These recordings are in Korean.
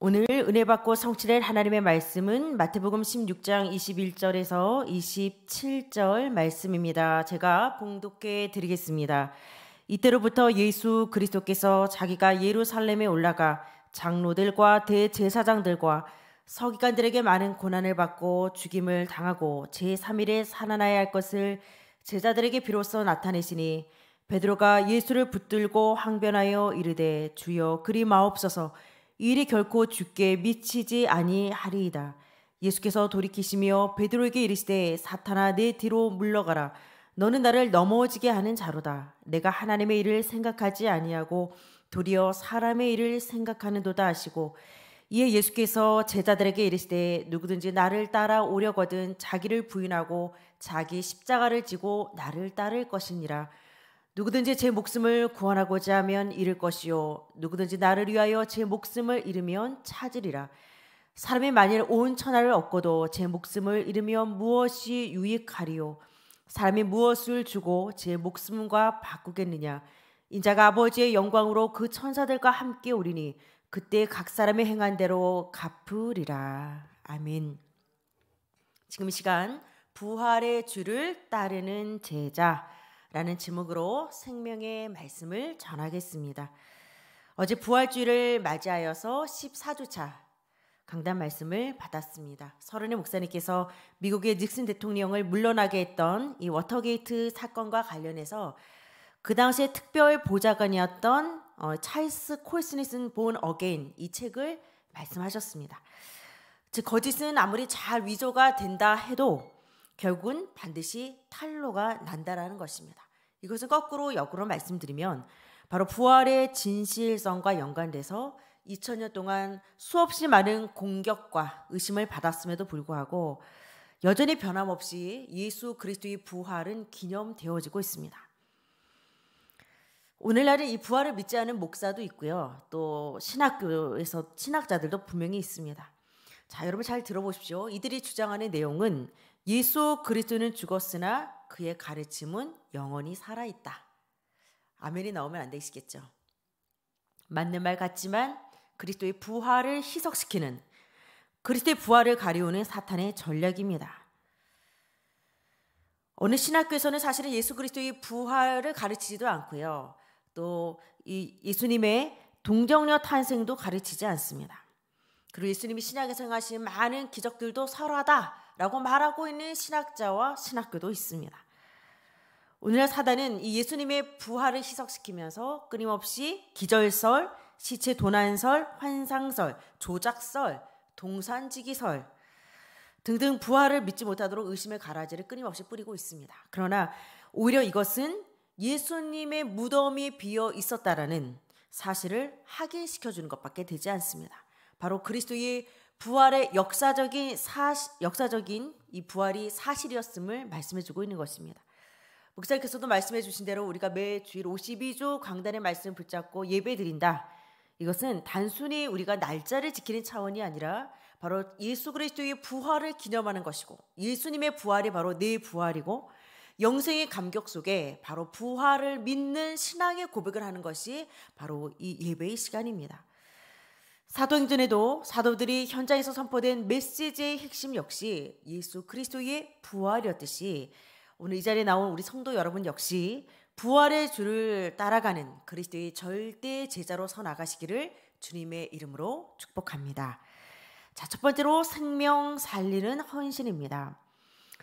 오늘 은혜 받고 성취될 하나님의 말씀은 마태복음 16장 21절에서 27절 말씀입니다. 제가 봉독해 드리겠습니다. 이때로부터 예수 그리스도께서 자기가 예루살렘에 올라가 장로들과 대제사장들과 서기관들에게 많은 고난을 받고 죽임을 당하고 제3일에 살아나야 할 것을 제자들에게 비로소 나타내시니 베드로가 예수를 붙들고 항변하여 이르되 주여 그리 마옵소서 이 일이 결코 죽게 미치지 아니하리이다. 예수께서 돌이키시며 베드로에게 이르시되 사탄아 내 뒤로 물러가라. 너는 나를 넘어지게 하는 자로다. 내가 하나님의 일을 생각하지 아니하고 도리어 사람의 일을 생각하는도다 하시고 이에 예수께서 제자들에게 이르시되 누구든지 나를 따라오려거든 자기를 부인하고 자기 십자가를 지고 나를 따를 것이니라. 누구든지 제 목숨을 구원하고자 하면 잃을 것이요 누구든지 나를 위하여 제 목숨을 잃으면 찾으리라 사람이 만일 온 천하를 얻고도 제 목숨을 잃으면 무엇이 유익하리요 사람이 무엇을 주고 제 목숨과 바꾸겠느냐 인자가 아버지의 영광으로 그 천사들과 함께 오리니 그때 각 사람의 행한 대로 갚으리라 아멘 지금 시간 부활의 주를 따르는 제자 라는 제목으로 생명의 말씀을 전하겠습니다. 어제 부활주의를 맞이하여서 14주차 강단 말씀을 받았습니다. 서른의 목사님께서 미국의 닉슨 대통령을 물러나게 했던 이 워터게이트 사건과 관련해서 그 당시에 특별 보좌관이었던 어, 찰스 콜스니슨 본 어게인 이 책을 말씀하셨습니다. 즉 거짓은 아무리 잘 위조가 된다 해도 결국은 반드시 탄로가 난다라는 것입니다. 이것은 거꾸로 역으로 말씀드리면 바로 부활의 진실성과 연관돼서 2000년 동안 수없이 많은 공격과 의심을 받았음에도 불구하고 여전히 변함없이 예수 그리스도의 부활은 기념되어지고 있습니다. 오늘날은 이 부활을 믿지 않은 목사도 있고요. 또 신학교에서 신학자들도 분명히 있습니다. 자, 여러분 잘 들어보십시오. 이들이 주장하는 내용은 예수 그리스도는 죽었으나 그의 가르침은 영원히 살아있다. 아멘이 나오면 안 되시겠죠. 맞는 말 같지만 그리스도의 부활을 희석시키는 그리스도의 부활을 가리우는 사탄의 전략입니다. 어느 신학교에서는 사실은 예수 그리스도의 부활을 가르치지도 않고요. 또 예수님의 동정녀 탄생도 가르치지 않습니다. 그리고 예수님이 신약에서 행하신 많은 기적들도 설하다 라고 말하고 있는 신학자와 신학교도 있습니다. 오늘 사단은 이 예수님의 부활을 희석시키면서 끊임없이 기절설, 시체 도난설, 환상설, 조작설, 동산지기설 등등 부활을 믿지 못하도록 의심의 가라지를 끊임없이 뿌리고 있습니다. 그러나 오히려 이것은 예수님의 무덤이 비어 있었다라는 사실을 확인시켜 주는 것밖에 되지 않습니다. 바로 그리스도의 부활의 역사적인 사 역사적인 이 부활이 사실이었음을 말씀해 주고 있는 것입니다. 목사님께서도 말씀해 주신 대로 우리가 매 주일 52조 강단의 말씀 붙잡고 예배 드린다. 이것은 단순히 우리가 날짜를 지키는 차원이 아니라 바로 예수 그리스도의 부활을 기념하는 것이고 예수님의 부활이 바로 내 부활이고 영생의 감격 속에 바로 부활을 믿는 신앙의 고백을 하는 것이 바로 이 예배의 시간입니다. 사도행전에도 사도들이 현장에서 선포된 메시지의 핵심 역시 예수 그리스도의 부활이었듯이 오늘 이 자리에 나온 우리 성도 여러분 역시 부활의 주를 따라가는 그리스도의 절대 제자로 서 나가시기를 주님의 이름으로 축복합니다. 자, 첫 번째로 생명 살리는 헌신입니다.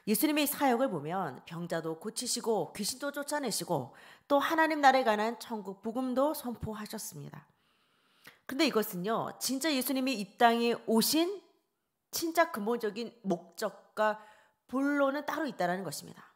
예수님의 사역을 보면 병자도 고치시고 귀신도 쫓아내시고 또 하나님 나라에 관한 천국 복음도 선포하셨습니다. 근데 이것은요, 진짜 예수님이 이 땅에 오신 진짜 근본적인 목적과 본론은 따로 있다라는 것입니다.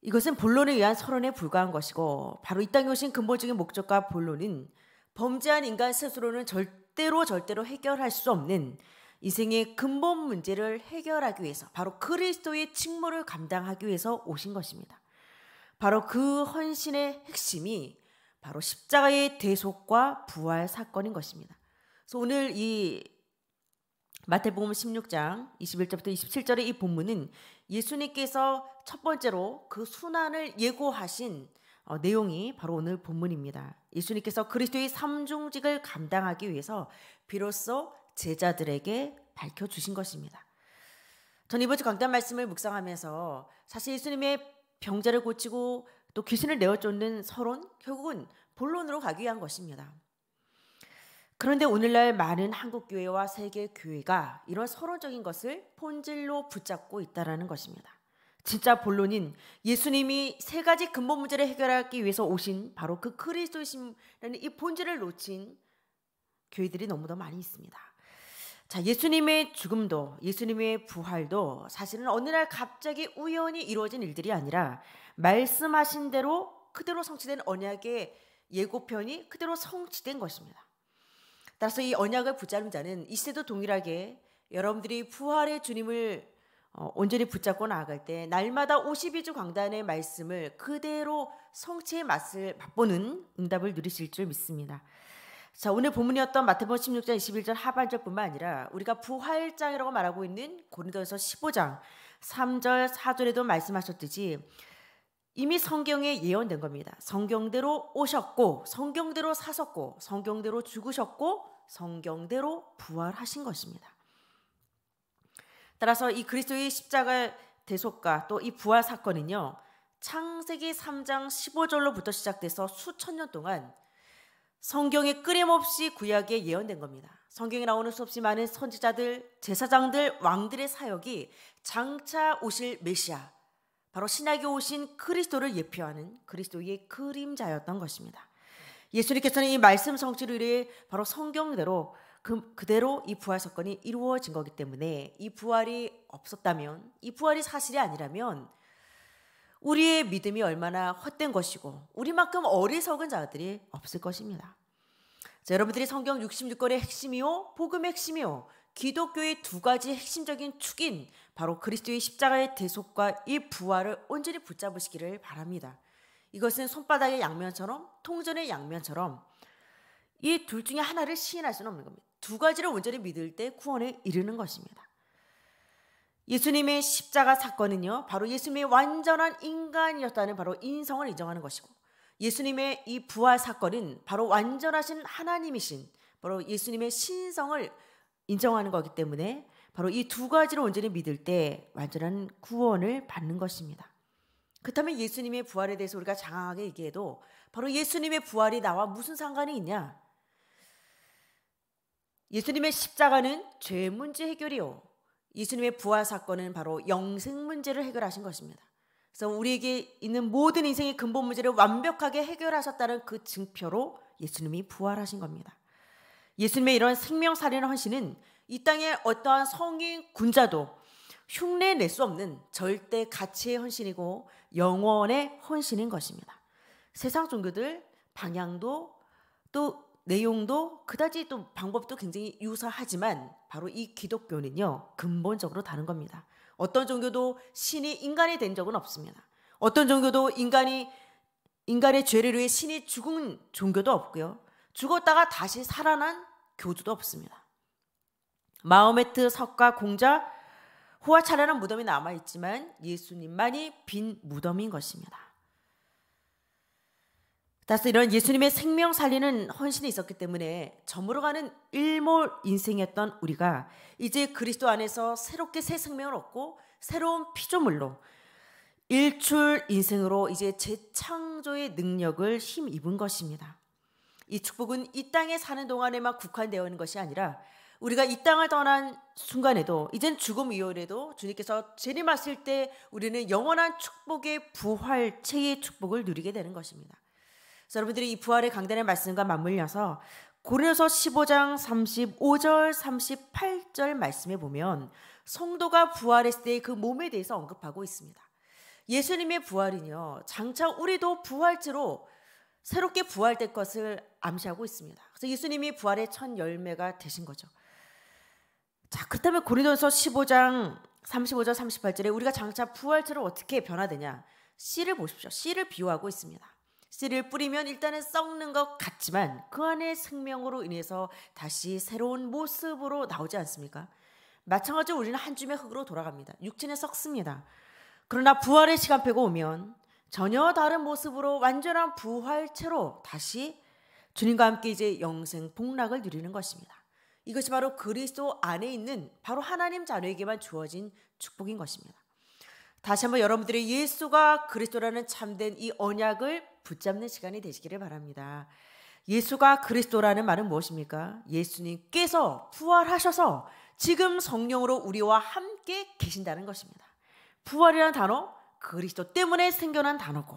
이것은 본론에 의한 서론에 불과한 것이고 바로 이 땅에 오신 근본적인 목적과 본론은 범죄한 인간 스스로는 절대로 절대로 해결할 수 없는 인생의 근본 문제를 해결하기 위해서 바로 그리스도의 직무를 감당하기 위해서 오신 것입니다. 바로 그 헌신의 핵심이 바로 십자가의 대속과 부활 사건인 것입니다. 그래서 오늘 이 마태복음 16장 21절부터 27절의 이 본문은 예수님께서 첫 번째로 그 순환을 예고하신 어, 내용이 바로 오늘 본문입니다. 예수님께서 그리스도의 삼중직을 감당하기 위해서 비로소 제자들에게 밝혀 주신 것입니다. 전 이번 주 강단 말씀을 묵상하면서 사실 예수님의 병자를 고치고 또 귀신을 내어쫓는 서론 결국은 본론으로 가기 위한 것입니다. 그런데 오늘날 많은 한국 교회와 세계 교회가 이런 서론적인 것을 본질로 붙잡고 있다라는 것입니다. 진짜 본론인 예수님이 세 가지 근본 문제를 해결하기 위해서 오신 바로 그 그리스도이심이라는 이 본질을 놓친 교회들이 너무나 많이 있습니다. 자, 예수님의 죽음도 예수님의 부활도 사실은 어느 날 갑자기 우연히 이루어진 일들이 아니라 말씀하신 대로 그대로 성취된 언약의 예고편이 그대로 성취된 것입니다. 따라서 이 언약을 붙잡는 자는 이시도 동일하게 여러분들이 부활의 주님을 어, 온전히 붙잡고 나아갈 때 날마다 52주 광단의 말씀을 그대로 성취의 맛을 맛보는 응답을 누리실 줄 믿습니다. 자 오늘 본문이었던 마태복음 16장 21절 하반절뿐만 아니라 우리가 부활장이라고 말하고 있는 고린도서 15장 3절 4절에도 말씀하셨듯이 이미 성경에 예언된 겁니다. 성경대로 오셨고, 성경대로 사셨고, 성경대로 죽으셨고, 성경대로 부활하신 것입니다. 따라서 이 그리스도의 십자가 대속과 또 이 부활 사건은요, 창세기 3장 15절로부터 시작돼서 수천 년 동안 성경에 끊임없이 구약에 예언된 겁니다. 성경에 나오는 수 없이 많은 선지자들, 제사장들, 왕들의 사역이 장차 오실 메시아, 바로 신약에 오신 그리스도를 예표하는 그리스도의 그림자였던 것입니다. 예수님께서는 이 말씀 성취를 위해 바로 성경대로 그, 그대로 이 부활 사건이 이루어진 거기 때문에 이 부활이 없었다면 이 부활이 사실이 아니라면 우리의 믿음이 얼마나 헛된 것이고 우리만큼 어리석은 자들이 없을 것입니다. 자, 여러분들이 성경 66권의 핵심이요 복음의 핵심이요 기독교의 두 가지 핵심적인 축인 바로 그리스도의 십자가의 대속과 이 부활을 온전히 붙잡으시기를 바랍니다. 이것은 손바닥의 양면처럼 통전의 양면처럼 이 둘 중에 하나를 시인할 수는 없는 겁니다. 두 가지를 온전히 믿을 때 구원에 이르는 것입니다. 예수님의 십자가 사건은요, 바로 예수님의 완전한 인간이었다는 바로 인성을 인정하는 것이고, 예수님의 이 부활 사건은 바로 완전하신 하나님이신 바로 예수님의 신성을 인정하는 거기 때문에 바로 이 두 가지를 온전히 믿을 때 완전한 구원을 받는 것입니다. 그렇다면 예수님의 부활에 대해서 우리가 장황하게 얘기해도 바로 예수님의 부활이 나와 무슨 상관이 있냐? 예수님의 십자가는 죄 문제 해결이요. 예수님의 부활 사건은 바로 영생 문제를 해결하신 것입니다. 그래서 우리에게 있는 모든 인생의 근본 문제를 완벽하게 해결하셨다는 그 증표로 예수님이 부활하신 겁니다. 예수님의 이런 생명살인의 헌신은 이 땅의 어떠한 성인 군자도 흉내 낼 수 없는 절대 가치의 헌신이고 영원의 헌신인 것입니다. 세상 종교들 방향도 또 내용도 그다지 또 방법도 굉장히 유사하지만 바로 이 기독교는요 근본적으로 다른 겁니다. 어떤 종교도 신이 인간이 된 적은 없습니다. 어떤 종교도 인간이 인간의 죄를 위해 신이 죽은 종교도 없고요. 죽었다가 다시 살아난 교주도 없습니다. 마호메트 석가 공자 호화 차례는 무덤이 남아 있지만 예수님만이 빈 무덤인 것입니다. 따라서 이런 예수님의 생명 살리는 헌신이 있었기 때문에 저물어가는 일몰 인생이었던 우리가 이제 그리스도 안에서 새롭게 새 생명을 얻고 새로운 피조물로 일출 인생으로 이제 재창조의 능력을 힘입은 것입니다. 이 축복은 이 땅에 사는 동안에만 국한되어 있는 것이 아니라 우리가 이 땅을 떠난 순간에도 이젠 죽음 이후에도 주님께서 재림하실 때 우리는 영원한 축복의 부활체의 축복을 누리게 되는 것입니다. 그래서 여러분들이 이 부활의 강단의 말씀과 맞물려서 고려서 15장 35절 38절 말씀에 보면 성도가 부활했을 때그 몸에 대해서 언급하고 있습니다. 예수님의 부활은요 장차 우리도 부활체로 새롭게 부활될 것을 암시하고 있습니다. 그래서 예수님이 부활의 첫 열매가 되신 거죠. 자, 그렇다면 고린도서 15장 35절 38절에 우리가 장차 부활체로 어떻게 변화되냐? 씨를 보십시오. 씨를 비유하고 있습니다. 씨를 뿌리면 일단은 썩는 것 같지만 그 안에 생명으로 인해서 다시 새로운 모습으로 나오지 않습니까? 마찬가지로 우리는 한 줌의 흙으로 돌아갑니다. 육체는 썩습니다. 그러나 부활의 시간표가 오면 전혀 다른 모습으로 완전한 부활체로 다시 주님과 함께 이제 영생 복락을 누리는 것입니다. 이것이 바로 그리스도 안에 있는 바로 하나님 자녀에게만 주어진 축복인 것입니다. 다시 한번 여러분들의 예수가 그리스도라는 참된 이 언약을 붙잡는 시간이 되시기를 바랍니다. 예수가 그리스도라는 말은 무엇입니까? 예수님께서 부활하셔서 지금 성령으로 우리와 함께 계신다는 것입니다. 부활이라는 단어 그리스도 때문에 생겨난 단어고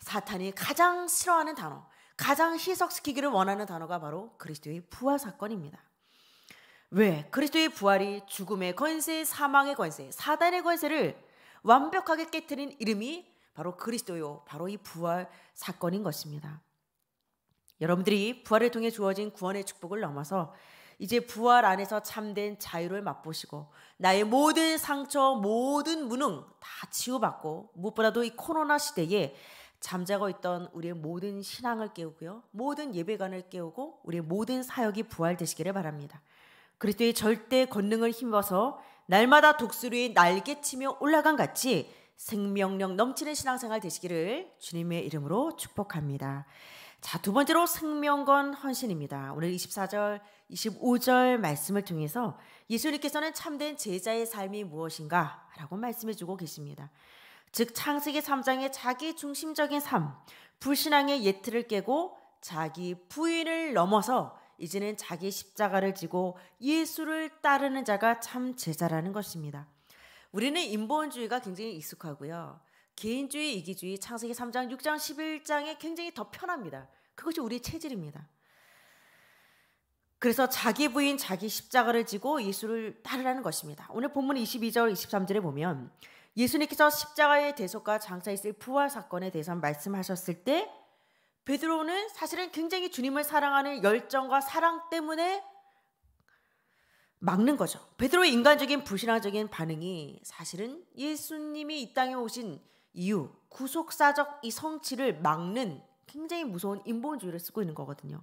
사탄이 가장 싫어하는 단어, 가장 희석시키기를 원하는 단어가 바로 그리스도의 부활 사건입니다. 왜? 그리스도의 부활이 죽음의 권세, 사망의 권세, 사단의 권세를 완벽하게 깨뜨린 이름이 바로 그리스도요, 바로 이 부활 사건인 것입니다. 여러분들이 부활을 통해 주어진 구원의 축복을 넘어서 이제 부활 안에서 참된 자유를 맛보시고 나의 모든 상처, 모든 무능 다 치유받고 무엇보다도 이 코로나 시대에 잠자고 있던 우리의 모든 신앙을 깨우고요. 모든 예배관을 깨우고 우리의 모든 사역이 부활되시기를 바랍니다. 그리스도의 절대 권능을 힘입어서 날마다 독수리 날개치며 올라간 같이 생명력 넘치는 신앙생활 되시기를 주님의 이름으로 축복합니다. 자, 두 번째로 생명건 헌신입니다. 오늘 24절 25절 말씀을 통해서 예수님께서는 참된 제자의 삶이 무엇인가 라고 말씀해 주고 계십니다. 즉 창세기 3장의 자기 중심적인 삶, 불신앙의 예틀을 깨고 자기 부인을 넘어서 이제는 자기 십자가를 지고 예수를 따르는 자가 참 제자라는 것입니다. 우리는 인본주의가 굉장히 익숙하고요. 개인주의, 이기주의, 창세기 3장, 6장, 11장에 굉장히 더 편합니다. 그것이 우리 체질입니다. 그래서 자기 부인 자기 십자가를 지고 예수를 따르라는 것입니다. 오늘 본문 22절 23절에 보면 예수님께서 십자가의 대속과 장차 있을 부활 사건에 대해서 말씀하셨을 때 베드로는 사실은 굉장히 주님을 사랑하는 열정과 사랑 때문에 막는 거죠. 베드로의 인간적인 불신앙적인 반응이 사실은 예수님이 이 땅에 오신 이유, 구속사적 이 성취를 막는 굉장히 무서운 인본주의를 쓰고 있는 거거든요.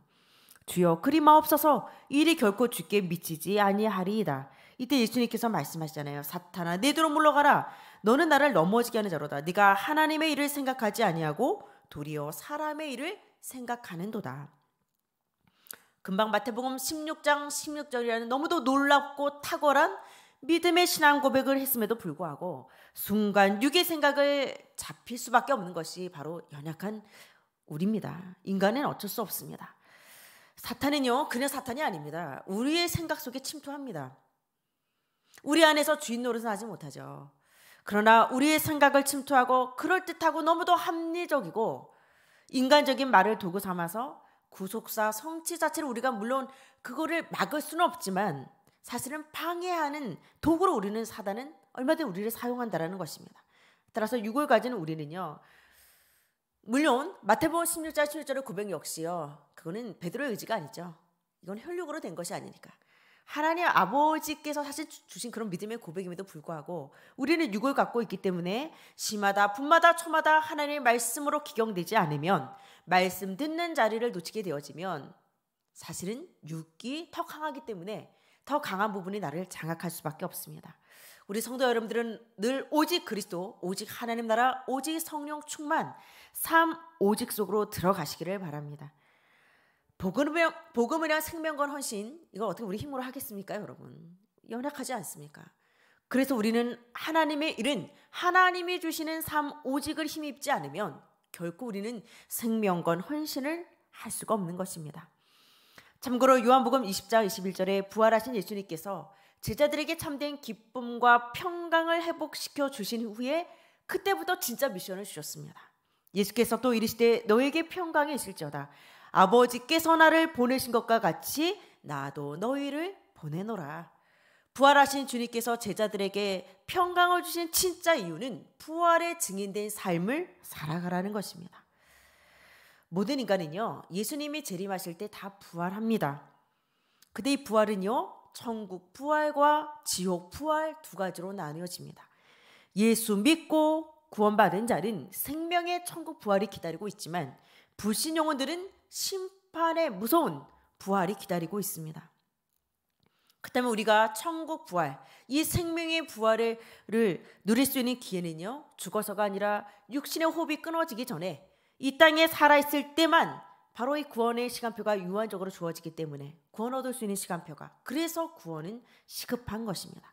주여 그리 마없어서 일이 결코 죽게 미치지 아니하리이다. 이때 예수님께서 말씀하시잖아요. 사탄아 네뒤로 물러가라. 너는 나를 넘어지게 하는 자로다. 네가 하나님의 일을 생각하지 아니하고 도리어 사람의 일을 생각하는도다. 금방 마태복음 16장 16절이라는 너무도 놀랍고 탁월한 믿음의 신앙 고백을 했음에도 불구하고 순간 육의 생각을 잡힐 수밖에 없는 것이 바로 연약한 우리입니다. 인간은 어쩔 수 없습니다. 사탄은요, 그냥 사탄이 아닙니다. 우리의 생각 속에 침투합니다. 우리 안에서 주인 노릇은 하지 못하죠. 그러나 우리의 생각을 침투하고 그럴듯하고 너무도 합리적이고 인간적인 말을 도구 삼아서 구속사 성취 자체를 우리가 물론 그거를 막을 수는 없지만 사실은 방해하는 도구로 우리는 사단은 얼마든지 우리를 사용한다라는 것입니다. 따라서 6월까지는 우리는요. 물론 마태복음 16장 16절의 구백 역시요. 그거는 베드로의 의지가 아니죠. 이건 혈육으로 된 것이 아니니까. 하나님 아버지께서 사실 주신 그런 믿음의 고백임에도 불구하고 우리는 육을 갖고 있기 때문에 시마다 분마다 초마다 하나님의 말씀으로 기경되지 않으면 말씀 듣는 자리를 놓치게 되어지면 사실은 육이 더 강하기 때문에 더 강한 부분이 나를 장악할 수밖에 없습니다. 우리 성도 여러분들은 늘 오직 그리스도, 오직 하나님 나라, 오직 성령 충만, 삶 오직 속으로 들어가시기를 바랍니다. 복음이랑, 복음이랑 생명과 헌신 이걸 어떻게 우리 힘으로 하겠습니까 여러분 연약하지 않습니까 그래서 우리는 하나님의 일은 하나님이 주시는 삶 오직을 힘입지 않으면 결코 우리는 생명건 헌신을 할 수가 없는 것입니다. 참고로 요한복음 20장 21절에 부활하신 예수님께서 제자들에게 참된 기쁨과 평강을 회복시켜 주신 후에 그때부터 진짜 미션을 주셨습니다. 예수께서 또 이르시되 너에게 평강이 있을지어다 아버지께서 나를 보내신 것과 같이 나도 너희를 보내노라. 부활하신 주님께서 제자들에게 평강을 주신 진짜 이유는 부활의 증인된 삶을 살아가라는 것입니다. 모든 인간은요, 예수님이 재림하실 때 다 부활합니다. 근데 이 부활은요, 천국 부활과 지옥 부활 두 가지로 나뉘어집니다. 예수 믿고 구원받은 자는 생명의 천국 부활이 기다리고 있지만 불신 영혼들은 심판의 무서운 부활이 기다리고 있습니다. 그 때문에 우리가 천국 부활, 이 생명의 부활을 누릴 수 있는 기회는요, 죽어서가 아니라 육신의 호흡이 끊어지기 전에 이 땅에 살아있을 때만 바로 이 구원의 시간표가 유한적으로 주어지기 때문에 구원 얻을 수 있는 시간표가 그래서 구원은 시급한 것입니다.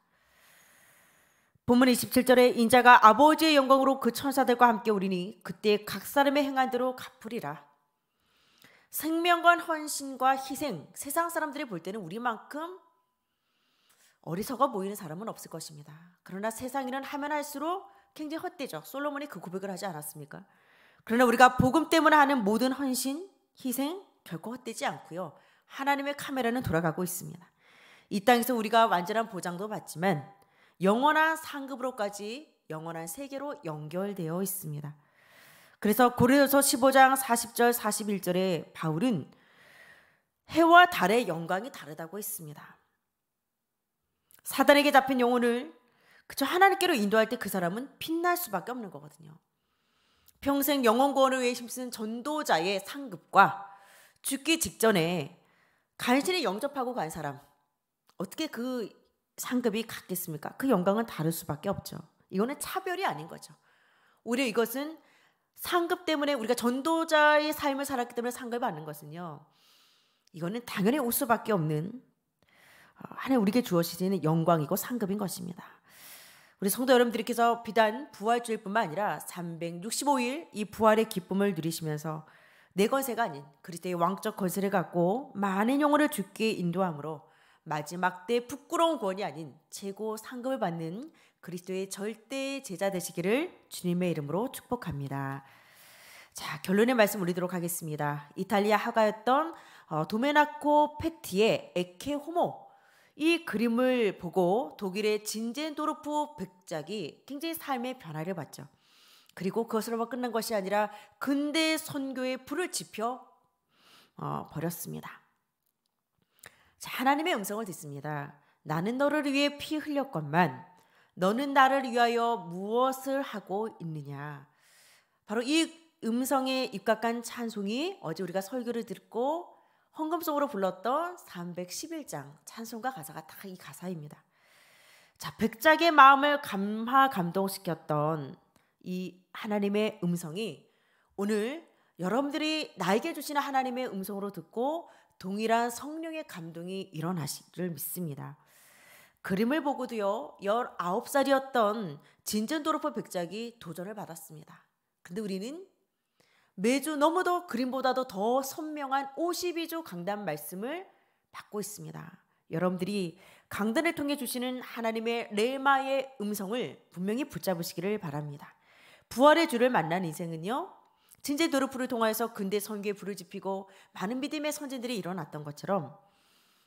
본문 27절에 인자가 아버지의 영광으로 그 천사들과 함께 우리니 그때 각 사람의 행한 대로 갚으리라. 생명관 헌신과 희생, 세상 사람들이 볼 때는 우리만큼 어리석어 보이는 사람은 없을 것입니다. 그러나 세상에는 하면 할수록 굉장히 헛되죠. 솔로몬이 그 고백을 하지 않았습니까? 그러나 우리가 복음 때문에 하는 모든 헌신, 희생 결코 헛되지 않고요. 하나님의 카메라는 돌아가고 있습니다. 이 땅에서 우리가 완전한 보장도 받지만 영원한 상급으로까지 영원한 세계로 연결되어 있습니다. 그래서 고린도서 15장 40절 41절에 바울은 해와 달의 영광이 다르다고 했습니다. 사단에게 잡힌 영혼을 그저 하나님께로 인도할 때 그 사람은 빛날 수밖에 없는 거거든요. 평생 영혼 구원을 위해 힘쓴 전도자의 상급과 죽기 직전에 간신히 영접하고 간 사람 어떻게 그 상급이 같겠습니까? 그 영광은 다를 수밖에 없죠. 이거는 차별이 아닌 거죠. 오히려 이것은 상급 때문에 우리가 전도자의 삶을 살았기 때문에 상급을 받는 것은요. 이거는 당연히 올 수밖에 없는 어, 하나님 우리에게 주어지는 영광이고 상급인 것입니다. 우리 성도 여러분들께서 비단 부활주일뿐만 아니라 365일 이 부활의 기쁨을 누리시면서 내 건세가 아닌 그리스도의 왕적 건세를 갖고 많은 영혼을 주께 인도함으로 마지막 때 부끄러운 권이 아닌 최고 상급을 받는 그리스도의 절대 제자 되시기를 주님의 이름으로 축복합니다. 자, 결론의 말씀 올리도록 하겠습니다. 이탈리아 화가였던 어, 도메나코 페티의 에케 호모 이 그림을 보고 독일의 진젠도르프 백작이 굉장히 삶의 변화를 봤죠. 그리고 그것으로만 끝난 것이 아니라 근대 선교의 불을 지펴 어, 버렸습니다. 자, 하나님의 음성을 듣습니다. 나는 너를 위해 피 흘렸건만 너는 나를 위하여 무엇을 하고 있느냐? 바로 이 음성에 입각한 찬송이 어제 우리가 설교를 듣고 헌금송으로 불렀던 311장 찬송과 가사가 딱 이 가사입니다. 자, 백작의 마음을 감화 감동시켰던 이 하나님의 음성이 오늘 여러분들이 나에게 주시는 하나님의 음성으로 듣고 동일한 성령의 감동이 일어나시기를 믿습니다. 그림을 보고도요, 19살이었던 진전도르프 백작이 도전을 받았습니다. 근데 우리는 매주 너무도 그림보다도 더 선명한 52조 강단 말씀을 받고 있습니다. 여러분들이 강단을 통해 주시는 하나님의 레마의 음성을 분명히 붙잡으시기를 바랍니다. 부활의 주를 만난 인생은요. 진제 도르프를 통해서 근대 선교에 불을 지피고 많은 믿음의 선진들이 일어났던 것처럼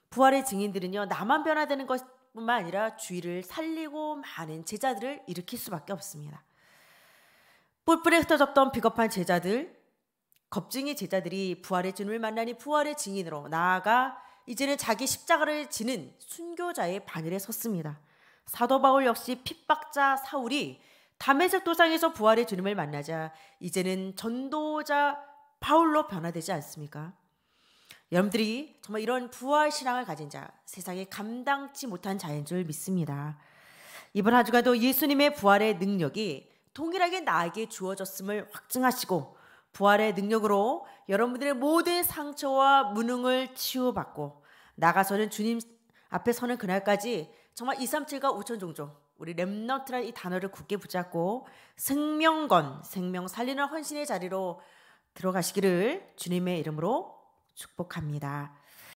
부활의 증인들은요. 나만 변화되는 것 뿐만 아니라 주위를 살리고 많은 제자들을 일으킬 수밖에 없습니다. 뿔뿔이 흩어졌던 비겁한 제자들, 겁쟁이 제자들이 부활의 주님을 만나니 부활의 증인으로 나아가 이제는 자기 십자가를 지는 순교자의 반열에 섰습니다. 사도 바울 역시 핍박자 사울이 담에색 도상에서 부활의 주님을 만나자 이제는 전도자 바울로 변화되지 않습니까? 여러분들이 정말 이런 부활 신앙을 가진 자, 세상에 감당치 못한 자인 줄 믿습니다. 이번 한 주간도 예수님의 부활의 능력이 동일하게 나에게 주어졌음을 확증하시고 부활의 능력으로 여러분들의 모든 상처와 무능을 치유받고 나가서는 주님 앞에 서는 그날까지 정말 237과 5천 종종 우리 렘넌트란 이 단어를 굳게 붙잡고 생명건 생명 살리는 헌신의 자리로 들어가시기를 주님의 이름으로 축복합니다.